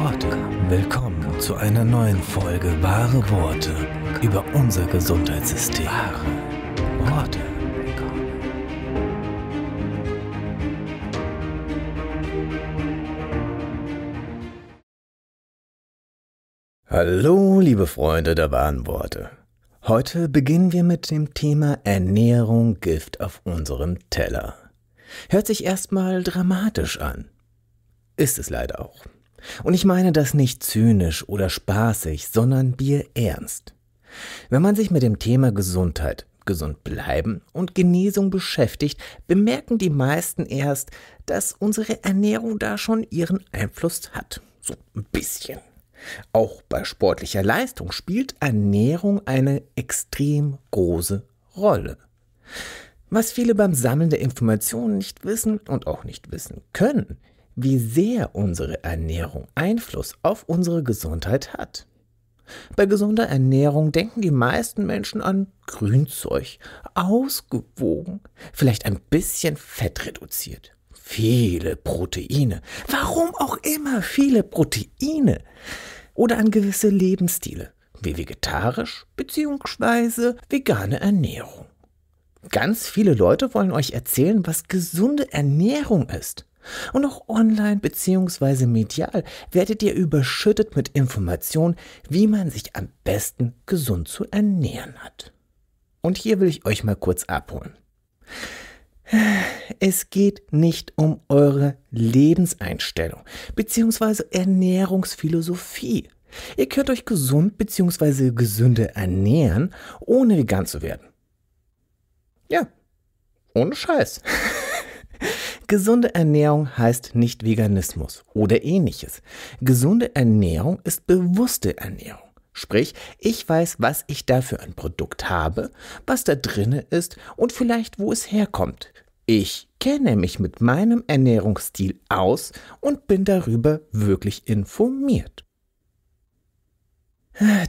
Worte. Willkommen zu einer neuen Folge Wahre Worte über unser Gesundheitssystem. Wahre Worte. Hallo, liebe Freunde der wahren Worte. Heute beginnen wir mit dem Thema Ernährung Gift auf unserem Teller. Hört sich erstmal dramatisch an. Ist es leider auch. Und ich meine das nicht zynisch oder spaßig, sondern bierernst. Wenn man sich mit dem Thema Gesundheit, gesund bleiben und Genesung beschäftigt, bemerken die meisten erst, dass unsere Ernährung da schon ihren Einfluss hat. So ein bisschen. Auch bei sportlicher Leistung spielt Ernährung eine extrem große Rolle. Was viele beim Sammeln der Informationen nicht wissen und auch nicht wissen können, wie sehr unsere Ernährung Einfluss auf unsere Gesundheit hat. Bei gesunder Ernährung denken die meisten Menschen an Grünzeug, ausgewogen, vielleicht ein bisschen fettreduziert, viele Proteine, warum auch immer viele Proteine, oder an gewisse Lebensstile, wie vegetarisch bzw. vegane Ernährung. Ganz viele Leute wollen euch erzählen, was gesunde Ernährung ist. Und auch online bzw. medial werdet ihr überschüttet mit Informationen, wie man sich am besten gesund zu ernähren hat. Und hier will ich euch mal kurz abholen. Es geht nicht um eure Lebenseinstellung bzw. Ernährungsphilosophie. Ihr könnt euch gesund bzw. gesünder ernähren, ohne vegan zu werden. Ja, ohne Scheiß. Gesunde Ernährung heißt nicht Veganismus oder ähnliches. Gesunde Ernährung ist bewusste Ernährung. Sprich, ich weiß, was ich da für ein Produkt habe, was da drinne ist und vielleicht wo es herkommt. Ich kenne mich mit meinem Ernährungsstil aus und bin darüber wirklich informiert.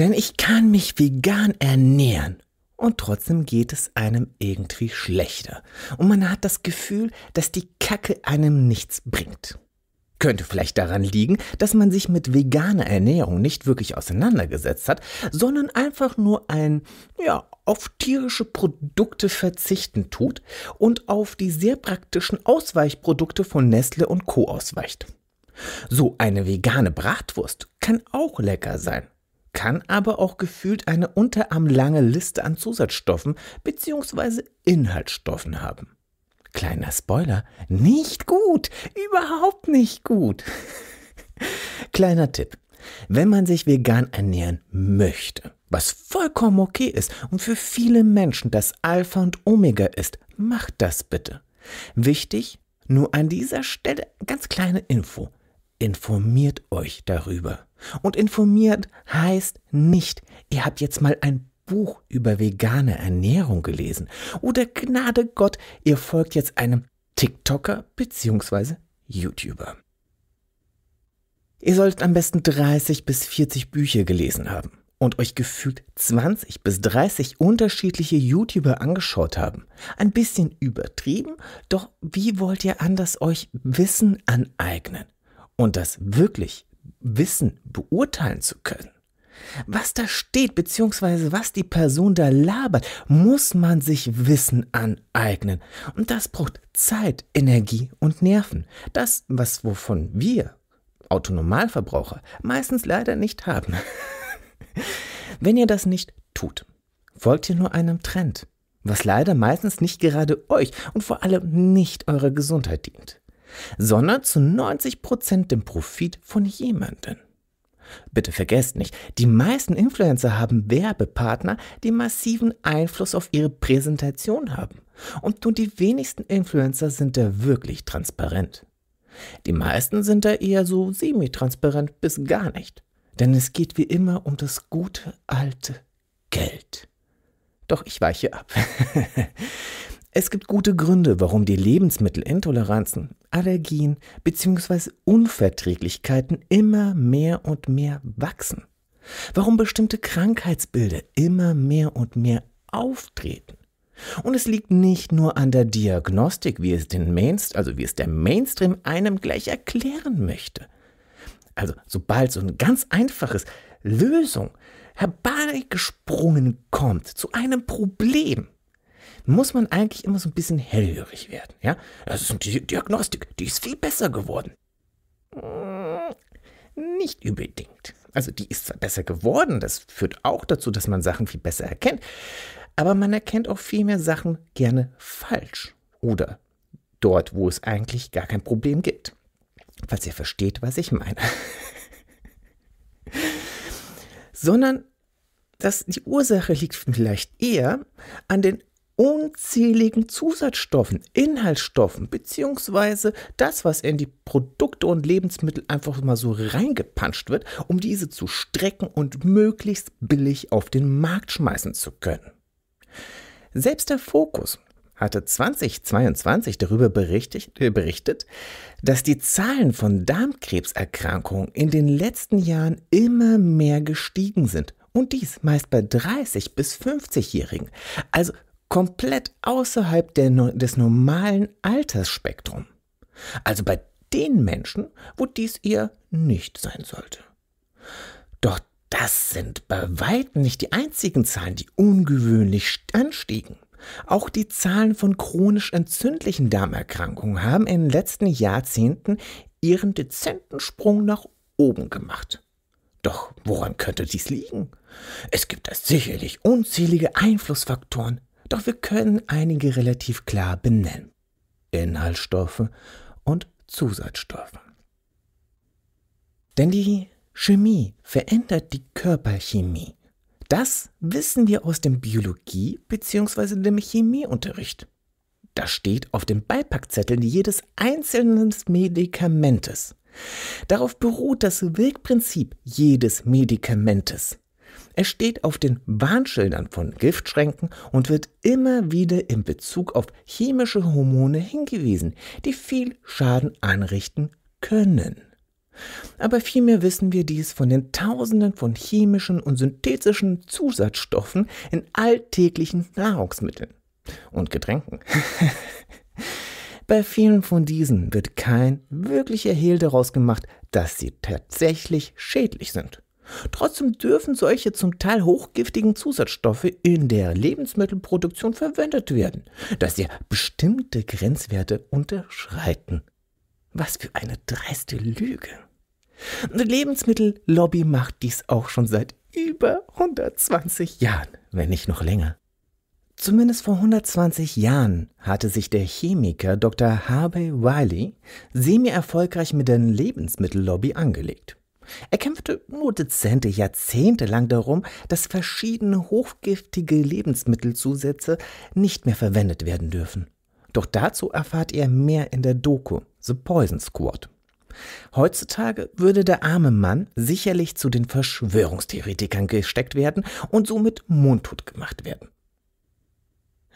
Denn ich kann mich vegan ernähren und trotzdem geht es einem irgendwie schlechter. Und man hat das Gefühl, dass die Kacke einem nichts bringt. Könnte vielleicht daran liegen, dass man sich mit veganer Ernährung nicht wirklich auseinandergesetzt hat, sondern einfach nur ein, ja, auf tierische Produkte verzichten tut und auf die sehr praktischen Ausweichprodukte von Nestle und Co. ausweicht. So eine vegane Bratwurst kann auch lecker sein kann aber auch gefühlt eine unterarmlange Liste an Zusatzstoffen bzw. Inhaltsstoffen haben. Kleiner Spoiler, nicht gut, überhaupt nicht gut. Kleiner Tipp, wenn man sich vegan ernähren möchte, was vollkommen okay ist und für viele Menschen das Alpha und Omega ist, macht das bitte. Wichtig, nur an dieser Stelle ganz kleine Info, informiert euch darüber. Und informiert heißt nicht, ihr habt jetzt mal ein Buch über vegane Ernährung gelesen. Oder Gnade Gott, ihr folgt jetzt einem TikToker bzw. YouTuber. Ihr solltet am besten 30 bis 40 Bücher gelesen haben und euch gefühlt 20 bis 30 unterschiedliche YouTuber angeschaut haben. Ein bisschen übertrieben, doch wie wollt ihr anders euch Wissen aneignen? Und das wirklich wissen, beurteilen zu können. Was da steht, beziehungsweise was die Person da labert, muss man sich Wissen aneignen. Und das braucht Zeit, Energie und Nerven. Das, was wovon wir, Autonomalverbraucher, meistens leider nicht haben. Wenn ihr das nicht tut, folgt ihr nur einem Trend, was leider meistens nicht gerade euch und vor allem nicht eurer Gesundheit dient sondern zu 90% Prozent dem Profit von jemandem. Bitte vergesst nicht, die meisten Influencer haben Werbepartner, die massiven Einfluss auf ihre Präsentation haben. Und nur die wenigsten Influencer sind da wirklich transparent. Die meisten sind da eher so semi-transparent bis gar nicht. Denn es geht wie immer um das gute alte Geld. Doch ich weiche ab. Es gibt gute Gründe, warum die Lebensmittelintoleranzen, Allergien bzw. Unverträglichkeiten immer mehr und mehr wachsen. Warum bestimmte Krankheitsbilder immer mehr und mehr auftreten. Und es liegt nicht nur an der Diagnostik, wie es, den Mainst also wie es der Mainstream einem gleich erklären möchte. Also sobald so ein ganz einfaches Lösung herbeigesprungen kommt zu einem Problem, muss man eigentlich immer so ein bisschen hellhörig werden. Ja, also das ist eine Diagnostik, die ist viel besser geworden. Hm, nicht unbedingt. Also die ist zwar besser geworden, das führt auch dazu, dass man Sachen viel besser erkennt, aber man erkennt auch viel mehr Sachen gerne falsch oder dort, wo es eigentlich gar kein Problem gibt. Falls ihr versteht, was ich meine. Sondern dass die Ursache liegt vielleicht eher an den unzähligen Zusatzstoffen, Inhaltsstoffen, beziehungsweise das, was in die Produkte und Lebensmittel einfach mal so reingepanscht wird, um diese zu strecken und möglichst billig auf den Markt schmeißen zu können. Selbst der Fokus hatte 2022 darüber äh, berichtet, dass die Zahlen von Darmkrebserkrankungen in den letzten Jahren immer mehr gestiegen sind und dies meist bei 30 bis 50-Jährigen. Also komplett außerhalb der, des normalen Altersspektrums. Also bei den Menschen, wo dies ihr nicht sein sollte. Doch das sind bei weitem nicht die einzigen Zahlen, die ungewöhnlich anstiegen. Auch die Zahlen von chronisch entzündlichen Darmerkrankungen haben in den letzten Jahrzehnten ihren dezenten Sprung nach oben gemacht. Doch woran könnte dies liegen? Es gibt da sicherlich unzählige Einflussfaktoren, doch wir können einige relativ klar benennen. Inhaltsstoffe und Zusatzstoffe. Denn die Chemie verändert die Körperchemie. Das wissen wir aus dem Biologie- bzw. dem Chemieunterricht. Das steht auf den Beipackzetteln jedes einzelnen Medikamentes. Darauf beruht das Wirkprinzip jedes Medikamentes. Es steht auf den Warnschildern von Giftschränken und wird immer wieder in Bezug auf chemische Hormone hingewiesen, die viel Schaden anrichten können. Aber vielmehr wissen wir dies von den Tausenden von chemischen und synthetischen Zusatzstoffen in alltäglichen Nahrungsmitteln und Getränken. Bei vielen von diesen wird kein wirklicher Hehl daraus gemacht, dass sie tatsächlich schädlich sind. Trotzdem dürfen solche zum Teil hochgiftigen Zusatzstoffe in der Lebensmittelproduktion verwendet werden, da sie bestimmte Grenzwerte unterschreiten. Was für eine dreiste Lüge. Die Lebensmittellobby macht dies auch schon seit über 120 Jahren, wenn nicht noch länger. Zumindest vor 120 Jahren hatte sich der Chemiker Dr. Harvey Wiley semi-erfolgreich mit der Lebensmittellobby angelegt. Er kämpfte nur dezente Jahrzehnte lang darum, dass verschiedene hochgiftige Lebensmittelzusätze nicht mehr verwendet werden dürfen. Doch dazu erfahrt ihr mehr in der Doku The Poison Squad. Heutzutage würde der arme Mann sicherlich zu den Verschwörungstheoretikern gesteckt werden und somit mundtot gemacht werden.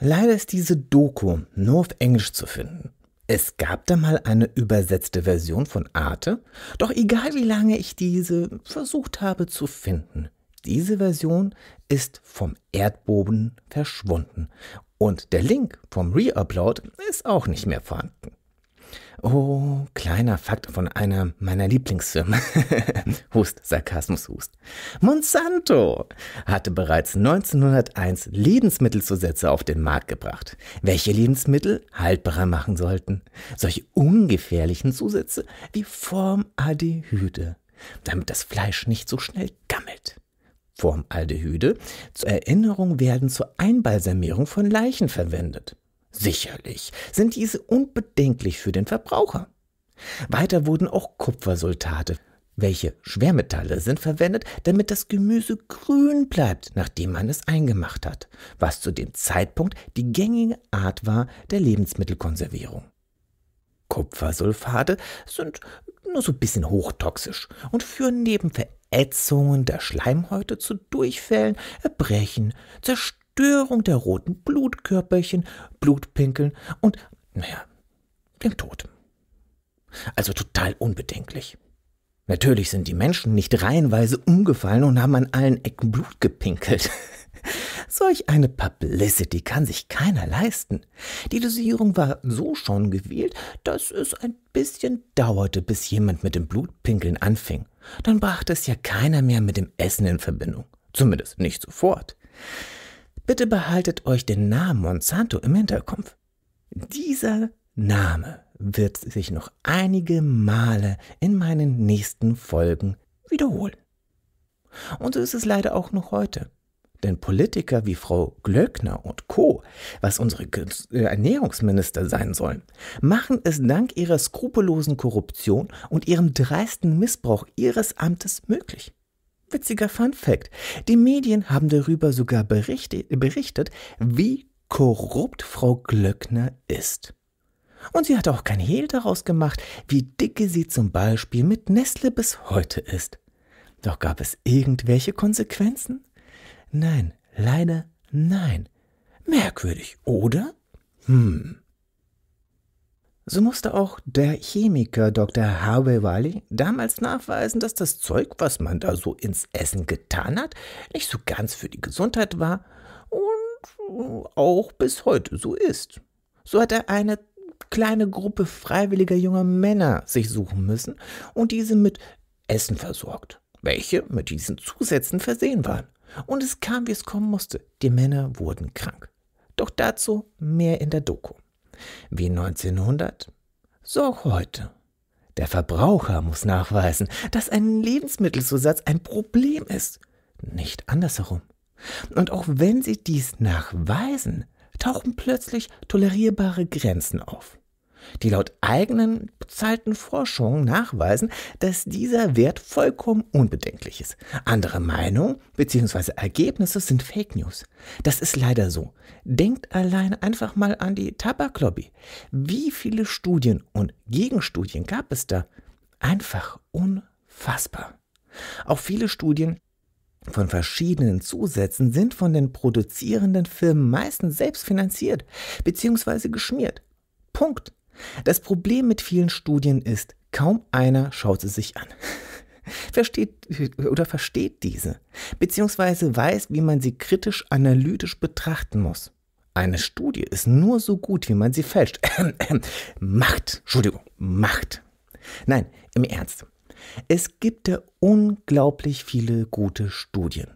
Leider ist diese Doku nur auf Englisch zu finden. Es gab da mal eine übersetzte Version von Arte, doch egal wie lange ich diese versucht habe zu finden, diese Version ist vom Erdboden verschwunden und der Link vom Reupload ist auch nicht mehr vorhanden. Oh, kleiner Fakt von einer meiner Lieblingsfirmen. Hust, Sarkasmus, Hust. Monsanto hatte bereits 1901 Lebensmittelzusätze auf den Markt gebracht, welche Lebensmittel haltbarer machen sollten. Solche ungefährlichen Zusätze wie Formaldehyde, damit das Fleisch nicht so schnell gammelt. Formaldehyde zur Erinnerung werden zur Einbalsamierung von Leichen verwendet. Sicherlich sind diese unbedenklich für den Verbraucher. Weiter wurden auch Kupfersultate, welche Schwermetalle sind verwendet, damit das Gemüse grün bleibt, nachdem man es eingemacht hat, was zu dem Zeitpunkt die gängige Art war der Lebensmittelkonservierung. Kupfersulfate sind nur so ein bisschen hochtoxisch und führen neben Verätzungen der Schleimhäute zu Durchfällen, Erbrechen, Zerstörungen, Störung der roten Blutkörperchen, Blutpinkeln und, naja, dem Tod. Also total unbedenklich. Natürlich sind die Menschen nicht reihenweise umgefallen und haben an allen Ecken Blut gepinkelt. Solch eine Publicity kann sich keiner leisten. Die Dosierung war so schon gewählt, dass es ein bisschen dauerte, bis jemand mit dem Blutpinkeln anfing. Dann brachte es ja keiner mehr mit dem Essen in Verbindung. Zumindest nicht sofort. Bitte behaltet euch den Namen Monsanto im Hinterkopf. Dieser Name wird sich noch einige Male in meinen nächsten Folgen wiederholen. Und so ist es leider auch noch heute. Denn Politiker wie Frau Glöckner und Co., was unsere äh, Ernährungsminister sein sollen, machen es dank ihrer skrupellosen Korruption und ihrem dreisten Missbrauch ihres Amtes möglich. Witziger Fun Fact. Die Medien haben darüber sogar berichtet, wie korrupt Frau Glöckner ist. Und sie hat auch kein Hehl daraus gemacht, wie dicke sie zum Beispiel mit Nestle bis heute ist. Doch gab es irgendwelche Konsequenzen? Nein, leider nein. Merkwürdig, oder? Hm. So musste auch der Chemiker Dr. Harvey Wiley damals nachweisen, dass das Zeug, was man da so ins Essen getan hat, nicht so ganz für die Gesundheit war und auch bis heute so ist. So hat er eine kleine Gruppe freiwilliger junger Männer sich suchen müssen und diese mit Essen versorgt, welche mit diesen Zusätzen versehen waren. Und es kam, wie es kommen musste. Die Männer wurden krank. Doch dazu mehr in der Doku. Wie 1900, so auch heute. Der Verbraucher muss nachweisen, dass ein Lebensmittelzusatz ein Problem ist, nicht andersherum. Und auch wenn sie dies nachweisen, tauchen plötzlich tolerierbare Grenzen auf die laut eigenen bezahlten Forschungen nachweisen, dass dieser Wert vollkommen unbedenklich ist. Andere Meinungen bzw. Ergebnisse sind Fake News. Das ist leider so. Denkt allein einfach mal an die Tabaklobby. Wie viele Studien und Gegenstudien gab es da? Einfach unfassbar. Auch viele Studien von verschiedenen Zusätzen sind von den produzierenden Firmen meistens selbst finanziert bzw. geschmiert. Punkt. Das Problem mit vielen Studien ist, kaum einer schaut sie sich an. Versteht oder versteht diese, beziehungsweise weiß, wie man sie kritisch analytisch betrachten muss. Eine Studie ist nur so gut, wie man sie fälscht. Macht, Entschuldigung, Macht. Nein, im Ernst. Es gibt ja unglaublich viele gute Studien,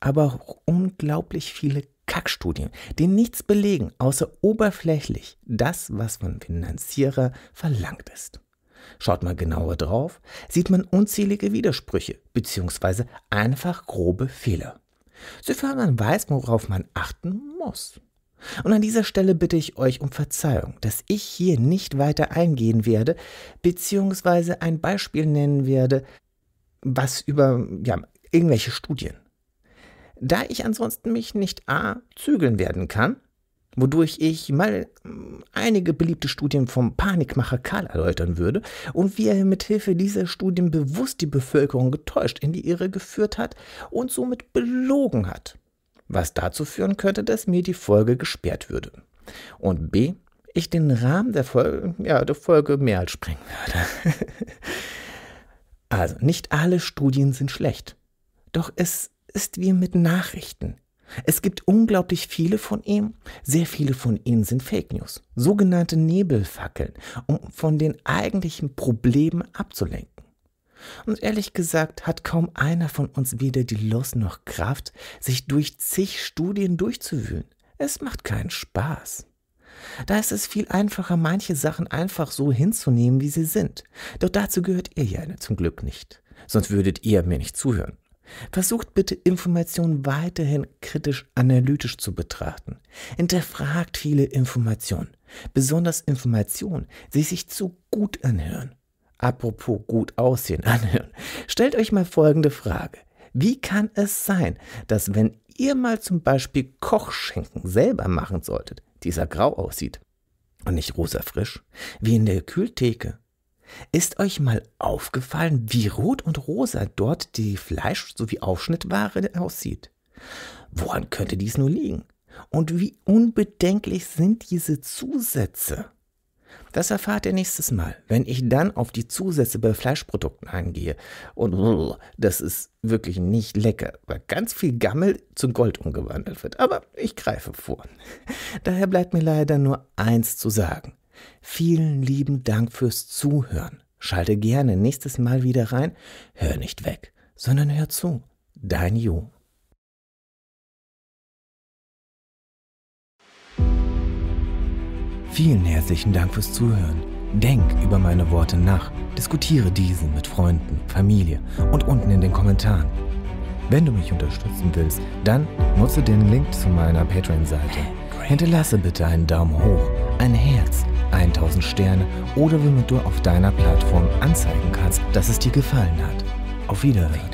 aber auch unglaublich viele Kackstudien, die nichts belegen, außer oberflächlich das, was von Finanzierer verlangt ist. Schaut mal genauer drauf, sieht man unzählige Widersprüche bzw. einfach grobe Fehler. Sofern man weiß, worauf man achten muss. Und an dieser Stelle bitte ich euch um Verzeihung, dass ich hier nicht weiter eingehen werde, beziehungsweise ein Beispiel nennen werde, was über ja, irgendwelche Studien da ich ansonsten mich nicht a. zügeln werden kann, wodurch ich mal hm, einige beliebte Studien vom Panikmacher Karl erläutern würde und wie er mithilfe dieser Studien bewusst die Bevölkerung getäuscht, in die Irre geführt hat und somit belogen hat, was dazu führen könnte, dass mir die Folge gesperrt würde. Und b. ich den Rahmen der Folge, ja, der Folge mehr als sprengen würde. also, nicht alle Studien sind schlecht. Doch es ist wie mit Nachrichten. Es gibt unglaublich viele von ihm. Sehr viele von ihnen sind Fake News, sogenannte Nebelfackeln, um von den eigentlichen Problemen abzulenken. Und ehrlich gesagt hat kaum einer von uns weder die Lust noch Kraft, sich durch zig Studien durchzuwühlen. Es macht keinen Spaß. Da ist es viel einfacher, manche Sachen einfach so hinzunehmen, wie sie sind. Doch dazu gehört ihr ja zum Glück nicht. Sonst würdet ihr mir nicht zuhören. Versucht bitte Informationen weiterhin kritisch analytisch zu betrachten. Hinterfragt viele Informationen, besonders Informationen, die sich zu gut anhören. Apropos gut aussehen anhören. Stellt euch mal folgende Frage. Wie kann es sein, dass wenn ihr mal zum Beispiel Kochschenken selber machen solltet, dieser grau aussieht und nicht rosa frisch, wie in der Kühltheke ist euch mal aufgefallen, wie rot und rosa dort die Fleisch- sowie Aufschnittware aussieht? Woran könnte dies nur liegen? Und wie unbedenklich sind diese Zusätze? Das erfahrt ihr nächstes Mal, wenn ich dann auf die Zusätze bei Fleischprodukten eingehe. Und das ist wirklich nicht lecker, weil ganz viel Gammel zu Gold umgewandelt wird. Aber ich greife vor. Daher bleibt mir leider nur eins zu sagen. Vielen lieben Dank fürs Zuhören. Schalte gerne nächstes Mal wieder rein. Hör nicht weg, sondern hör zu. Dein Jo. Vielen herzlichen Dank fürs Zuhören. Denk über meine Worte nach. Diskutiere diese mit Freunden, Familie und unten in den Kommentaren. Wenn du mich unterstützen willst, dann nutze den Link zu meiner Patreon-Seite. Hinterlasse bitte einen Daumen hoch, ein Herz 1000 Sterne oder womit du auf deiner Plattform anzeigen kannst, dass es dir gefallen hat. Auf Wiedersehen.